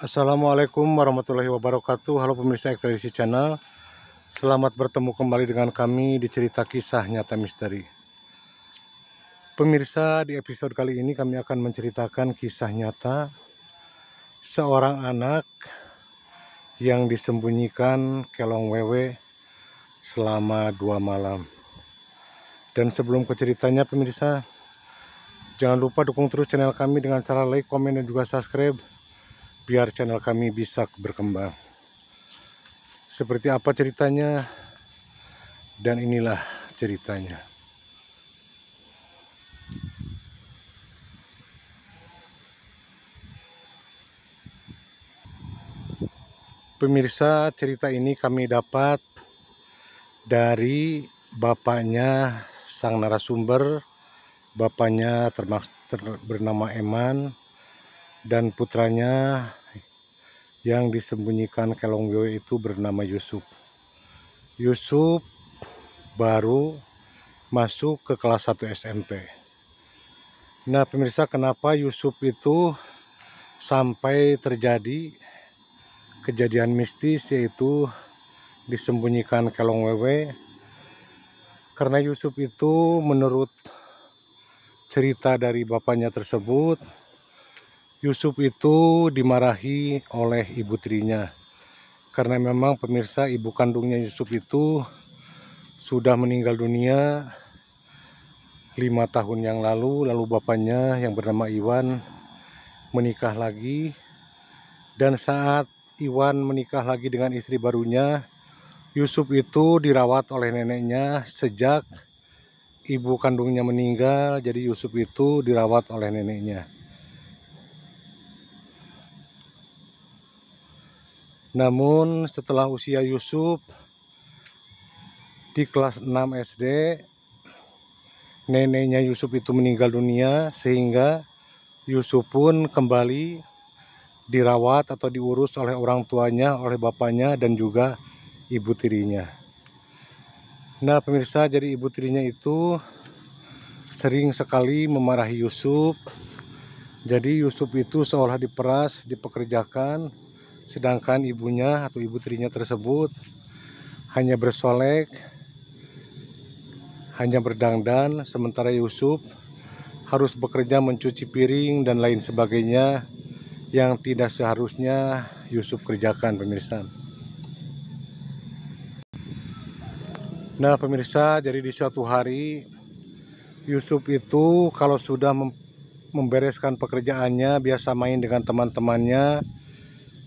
Assalamualaikum warahmatullahi wabarakatuh Halo pemirsa Ekstradisi Channel Selamat bertemu kembali dengan kami di cerita kisah nyata misteri Pemirsa di episode kali ini kami akan menceritakan kisah nyata Seorang anak yang disembunyikan kelong wewe selama dua malam Dan sebelum ke pemirsa Jangan lupa dukung terus channel kami dengan cara like, komen, dan juga subscribe biar channel kami bisa berkembang. Seperti apa ceritanya dan inilah ceritanya. Pemirsa, cerita ini kami dapat dari bapaknya sang narasumber, bapaknya termasuk ter, bernama Eman dan putranya yang disembunyikan Kelongwe itu bernama Yusuf. Yusuf baru masuk ke kelas 1 SMP. Nah pemirsa kenapa Yusuf itu sampai terjadi kejadian mistis yaitu disembunyikan kelong wewe karena Yusuf itu menurut cerita dari bapaknya tersebut Yusuf itu dimarahi oleh ibu tirinya karena memang pemirsa ibu kandungnya Yusuf itu sudah meninggal dunia lima tahun yang lalu lalu bapaknya yang bernama Iwan menikah lagi dan saat Iwan menikah lagi dengan istri barunya Yusuf itu dirawat oleh neneknya sejak ibu kandungnya meninggal jadi Yusuf itu dirawat oleh neneknya Namun setelah usia Yusuf di kelas 6 SD neneknya Yusuf itu meninggal dunia sehingga Yusuf pun kembali dirawat atau diurus oleh orang tuanya, oleh bapaknya dan juga ibu tirinya. Nah, pemirsa, jadi ibu tirinya itu sering sekali memarahi Yusuf. Jadi Yusuf itu seolah diperas, dipekerjakan sedangkan ibunya atau ibu tirinya tersebut hanya bersolek hanya berdandan, sementara Yusuf harus bekerja mencuci piring dan lain sebagainya yang tidak seharusnya Yusuf kerjakan pemirsa Nah pemirsa jadi di suatu hari Yusuf itu kalau sudah membereskan pekerjaannya biasa main dengan teman-temannya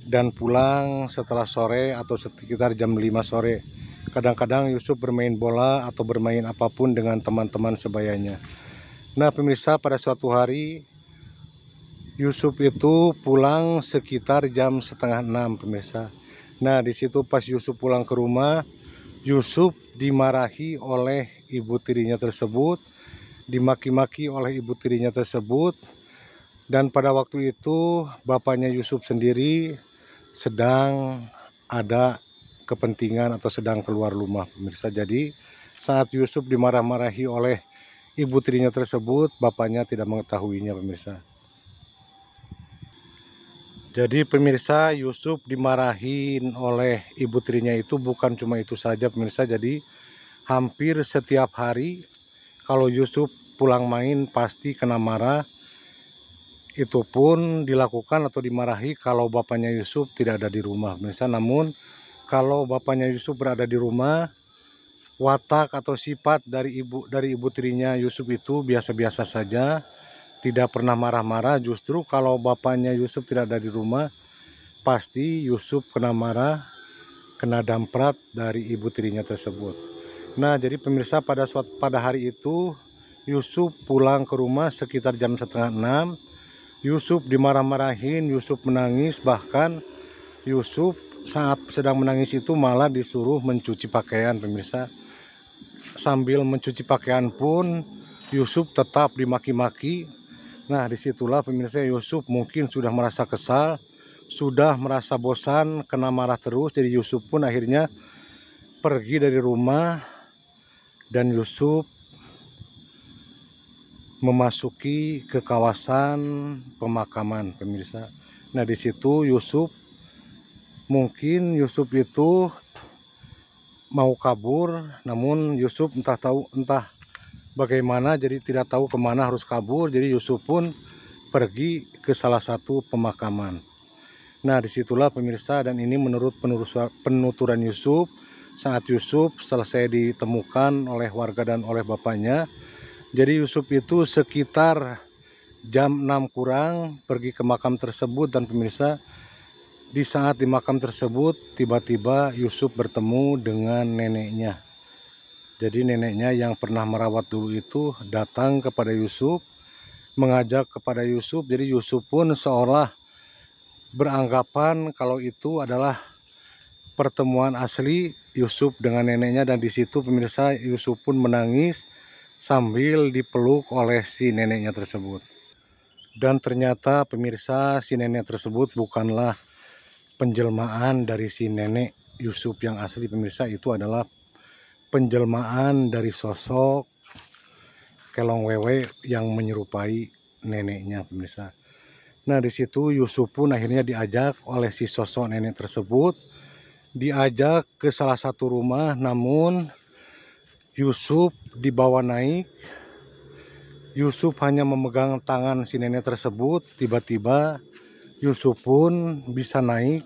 dan pulang setelah sore atau sekitar jam 5 sore. Kadang-kadang Yusuf bermain bola atau bermain apapun dengan teman-teman sebayanya. Nah pemirsa pada suatu hari Yusuf itu pulang sekitar jam setengah enam pemirsa. Nah di situ pas Yusuf pulang ke rumah Yusuf dimarahi oleh ibu tirinya tersebut, dimaki-maki oleh ibu tirinya tersebut, dan pada waktu itu bapaknya Yusuf sendiri sedang ada kepentingan atau sedang keluar rumah pemirsa. Jadi saat Yusuf dimarah-marahi oleh ibu tirinya tersebut, bapaknya tidak mengetahuinya pemirsa. Jadi pemirsa Yusuf dimarahin oleh ibu tirinya itu bukan cuma itu saja pemirsa. Jadi hampir setiap hari kalau Yusuf pulang main pasti kena marah itu pun dilakukan atau dimarahi kalau bapaknya Yusuf tidak ada di rumah. Misal namun kalau bapaknya Yusuf berada di rumah, watak atau sifat dari ibu dari ibu tirinya Yusuf itu biasa-biasa saja, tidak pernah marah-marah. Justru kalau bapaknya Yusuf tidak ada di rumah, pasti Yusuf kena marah, kena damprat dari ibu tirinya tersebut. Nah, jadi pemirsa pada suatu, pada hari itu Yusuf pulang ke rumah sekitar jam setengah enam Yusuf dimarah-marahin, Yusuf menangis, bahkan Yusuf saat sedang menangis itu malah disuruh mencuci pakaian pemirsa. Sambil mencuci pakaian pun Yusuf tetap dimaki-maki. Nah disitulah pemirsa Yusuf mungkin sudah merasa kesal, sudah merasa bosan, kena marah terus. Jadi Yusuf pun akhirnya pergi dari rumah dan Yusuf memasuki ke kawasan pemakaman pemirsa. Nah di situ Yusuf mungkin Yusuf itu mau kabur, namun Yusuf entah tahu entah bagaimana, jadi tidak tahu kemana harus kabur. Jadi Yusuf pun pergi ke salah satu pemakaman. Nah disitulah pemirsa dan ini menurut penuturan Yusuf saat Yusuf selesai ditemukan oleh warga dan oleh bapaknya jadi Yusuf itu sekitar jam 6 kurang pergi ke makam tersebut dan pemirsa di saat di makam tersebut tiba-tiba Yusuf bertemu dengan neneknya. Jadi neneknya yang pernah merawat dulu itu datang kepada Yusuf, mengajak kepada Yusuf. Jadi Yusuf pun seolah beranggapan kalau itu adalah pertemuan asli Yusuf dengan neneknya dan di situ pemirsa Yusuf pun menangis sambil dipeluk oleh si neneknya tersebut. Dan ternyata pemirsa si nenek tersebut bukanlah penjelmaan dari si nenek Yusuf yang asli pemirsa itu adalah penjelmaan dari sosok Kelong Wewe yang menyerupai neneknya pemirsa. Nah di situ Yusuf pun akhirnya diajak oleh si sosok nenek tersebut diajak ke salah satu rumah namun Yusuf dibawa naik. Yusuf hanya memegang tangan si nenek tersebut. Tiba-tiba Yusuf pun bisa naik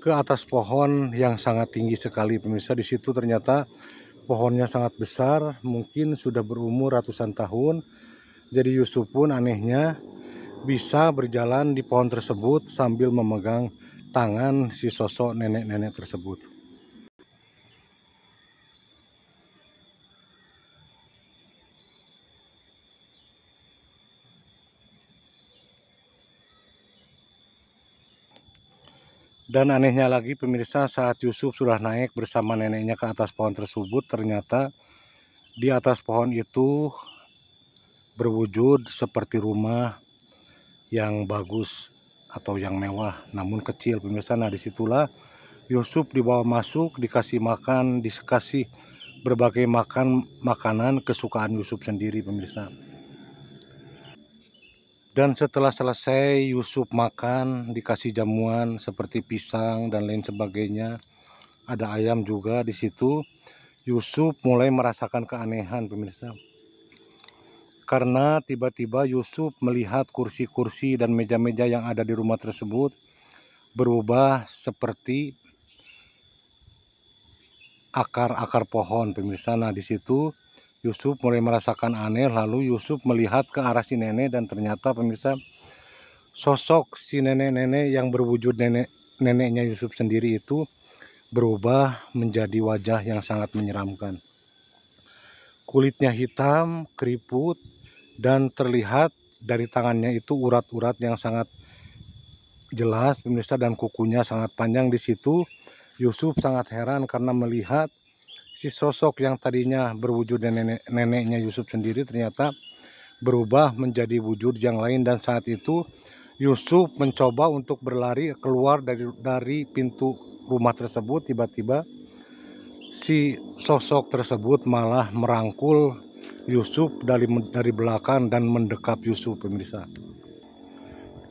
ke atas pohon yang sangat tinggi sekali. Pemirsa di situ ternyata pohonnya sangat besar, mungkin sudah berumur ratusan tahun. Jadi Yusuf pun anehnya bisa berjalan di pohon tersebut sambil memegang tangan si sosok nenek-nenek tersebut. Dan anehnya lagi pemirsa saat Yusuf sudah naik bersama neneknya ke atas pohon tersebut ternyata di atas pohon itu berwujud seperti rumah yang bagus atau yang mewah namun kecil pemirsa nah disitulah Yusuf dibawa masuk dikasih makan dikasih berbagai makan makanan kesukaan Yusuf sendiri pemirsa dan setelah selesai Yusuf makan dikasih jamuan seperti pisang dan lain sebagainya. Ada ayam juga di situ. Yusuf mulai merasakan keanehan pemirsa. Karena tiba-tiba Yusuf melihat kursi-kursi dan meja-meja yang ada di rumah tersebut berubah seperti akar-akar pohon pemirsa. Nah, di situ Yusuf mulai merasakan aneh lalu Yusuf melihat ke arah si nenek dan ternyata pemirsa sosok si nenek-nenek yang berwujud nenek neneknya Yusuf sendiri itu berubah menjadi wajah yang sangat menyeramkan. Kulitnya hitam, keriput, dan terlihat dari tangannya itu urat-urat yang sangat jelas pemirsa dan kukunya sangat panjang di situ. Yusuf sangat heran karena melihat si sosok yang tadinya berwujud nenek neneknya Yusuf sendiri ternyata berubah menjadi wujud yang lain dan saat itu Yusuf mencoba untuk berlari keluar dari dari pintu rumah tersebut tiba-tiba si sosok tersebut malah merangkul Yusuf dari dari belakang dan mendekap Yusuf pemirsa.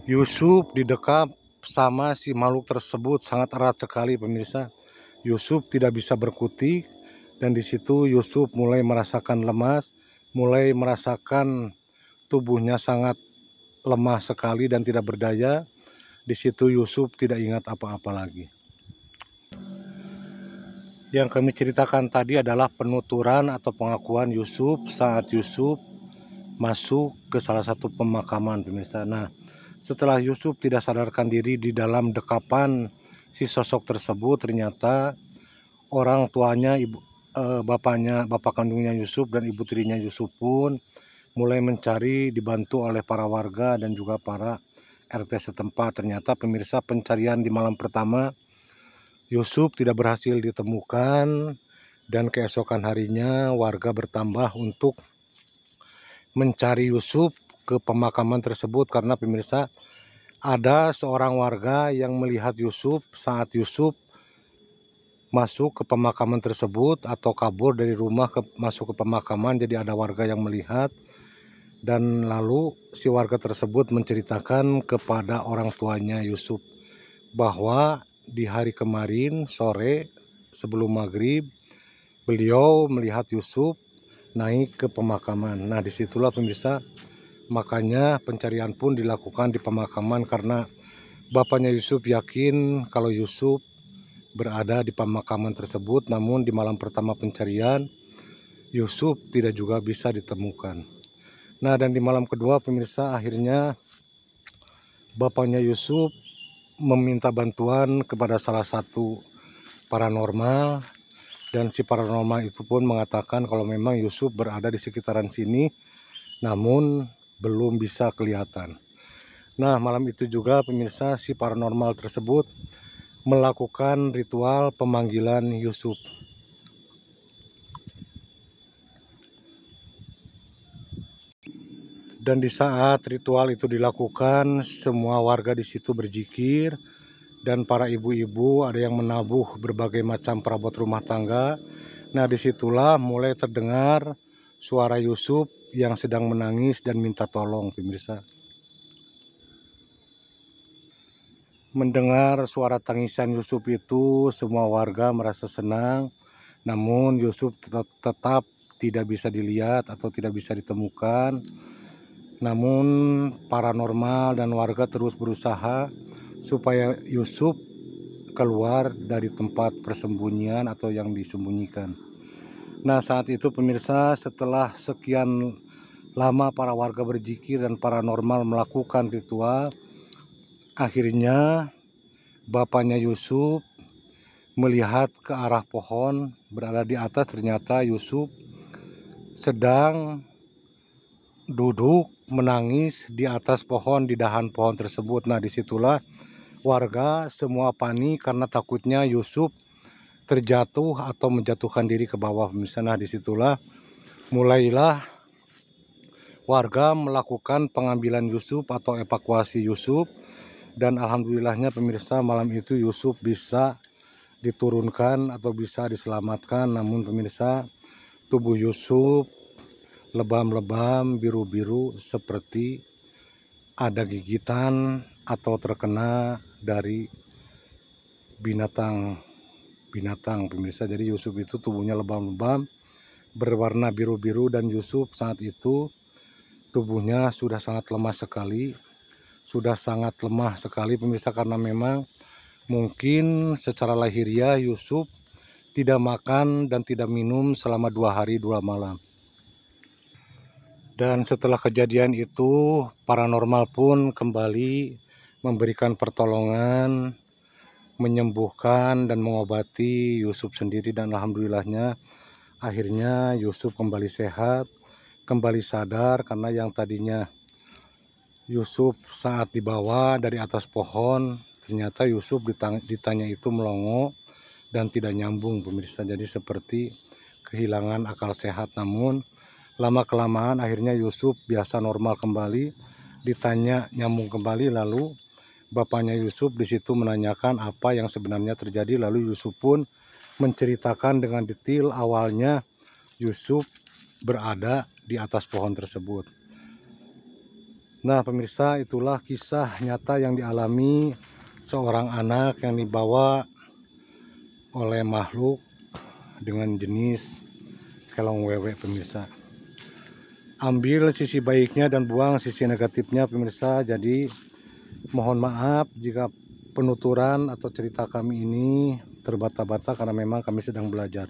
Yusuf didekap sama si makhluk tersebut sangat erat sekali pemirsa. Yusuf tidak bisa berkutik dan di situ Yusuf mulai merasakan lemas, mulai merasakan tubuhnya sangat lemah sekali dan tidak berdaya. Di situ Yusuf tidak ingat apa-apa lagi. Yang kami ceritakan tadi adalah penuturan atau pengakuan Yusuf saat Yusuf masuk ke salah satu pemakaman pemirsa. Nah, setelah Yusuf tidak sadarkan diri di dalam dekapan si sosok tersebut ternyata orang tuanya ibu eh, bapaknya bapak kandungnya Yusuf dan ibu tirinya Yusuf pun mulai mencari dibantu oleh para warga dan juga para RT setempat. Ternyata pemirsa pencarian di malam pertama Yusuf tidak berhasil ditemukan dan keesokan harinya warga bertambah untuk mencari Yusuf ke pemakaman tersebut karena pemirsa ada seorang warga yang melihat Yusuf saat Yusuf masuk ke pemakaman tersebut atau kabur dari rumah ke, masuk ke pemakaman jadi ada warga yang melihat dan lalu si warga tersebut menceritakan kepada orang tuanya Yusuf bahwa di hari kemarin sore sebelum maghrib beliau melihat Yusuf naik ke pemakaman nah disitulah pemirsa makanya pencarian pun dilakukan di pemakaman karena bapaknya Yusuf yakin kalau Yusuf berada di pemakaman tersebut namun di malam pertama pencarian Yusuf tidak juga bisa ditemukan. Nah dan di malam kedua pemirsa akhirnya bapaknya Yusuf meminta bantuan kepada salah satu paranormal dan si paranormal itu pun mengatakan kalau memang Yusuf berada di sekitaran sini namun belum bisa kelihatan. Nah malam itu juga pemirsa si paranormal tersebut melakukan ritual pemanggilan Yusuf. Dan di saat ritual itu dilakukan, semua warga di situ berzikir dan para ibu-ibu ada yang menabuh berbagai macam perabot rumah tangga. Nah, disitulah mulai terdengar suara Yusuf yang sedang menangis dan minta tolong, pemirsa. mendengar suara tangisan Yusuf itu semua warga merasa senang namun Yusuf tetap, tetap tidak bisa dilihat atau tidak bisa ditemukan namun paranormal dan warga terus berusaha supaya Yusuf keluar dari tempat persembunyian atau yang disembunyikan nah saat itu pemirsa setelah sekian lama para warga berzikir dan paranormal melakukan ritual Akhirnya bapaknya Yusuf melihat ke arah pohon berada di atas ternyata Yusuf sedang duduk menangis di atas pohon di dahan pohon tersebut. Nah disitulah warga semua panik karena takutnya Yusuf terjatuh atau menjatuhkan diri ke bawah. Misalnya disitulah mulailah warga melakukan pengambilan Yusuf atau evakuasi Yusuf dan alhamdulillahnya pemirsa malam itu Yusuf bisa diturunkan atau bisa diselamatkan namun pemirsa tubuh Yusuf lebam-lebam biru-biru seperti ada gigitan atau terkena dari binatang binatang pemirsa jadi Yusuf itu tubuhnya lebam-lebam berwarna biru-biru dan Yusuf saat itu tubuhnya sudah sangat lemah sekali sudah sangat lemah sekali pemirsa karena memang mungkin secara lahiriah Yusuf tidak makan dan tidak minum selama dua hari dua malam. Dan setelah kejadian itu, paranormal pun kembali memberikan pertolongan, menyembuhkan dan mengobati Yusuf sendiri dan alhamdulillahnya akhirnya Yusuf kembali sehat, kembali sadar karena yang tadinya Yusuf saat dibawa dari atas pohon, ternyata Yusuf ditanya, itu melongo dan tidak nyambung pemirsa. Jadi seperti kehilangan akal sehat namun lama-kelamaan akhirnya Yusuf biasa normal kembali, ditanya nyambung kembali lalu bapaknya Yusuf di situ menanyakan apa yang sebenarnya terjadi lalu Yusuf pun menceritakan dengan detail awalnya Yusuf berada di atas pohon tersebut. Nah pemirsa itulah kisah nyata yang dialami seorang anak yang dibawa oleh makhluk dengan jenis kelong wewe pemirsa. Ambil sisi baiknya dan buang sisi negatifnya pemirsa. Jadi mohon maaf jika penuturan atau cerita kami ini terbata-bata karena memang kami sedang belajar.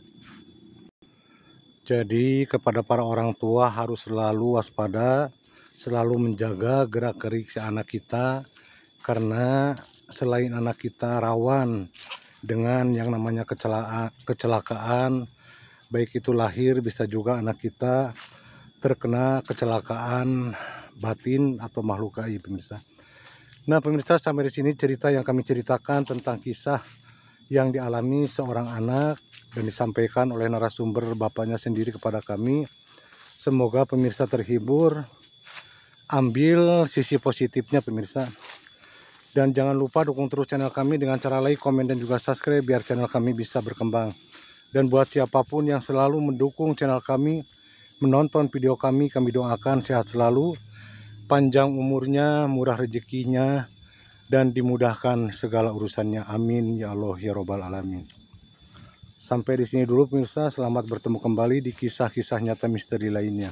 Jadi kepada para orang tua harus selalu waspada selalu menjaga gerak-gerik si anak kita karena selain anak kita rawan dengan yang namanya kecelakaan, baik itu lahir bisa juga anak kita terkena kecelakaan batin atau makhluk gaib pemirsa. Nah pemirsa sampai di sini cerita yang kami ceritakan tentang kisah yang dialami seorang anak dan disampaikan oleh narasumber bapaknya sendiri kepada kami. Semoga pemirsa terhibur ambil sisi positifnya pemirsa dan jangan lupa dukung terus channel kami dengan cara like, komen, dan juga subscribe biar channel kami bisa berkembang dan buat siapapun yang selalu mendukung channel kami menonton video kami kami doakan sehat selalu panjang umurnya murah rezekinya dan dimudahkan segala urusannya amin ya Allah ya robbal alamin Sampai di sini dulu pemirsa, selamat bertemu kembali di kisah-kisah nyata misteri lainnya.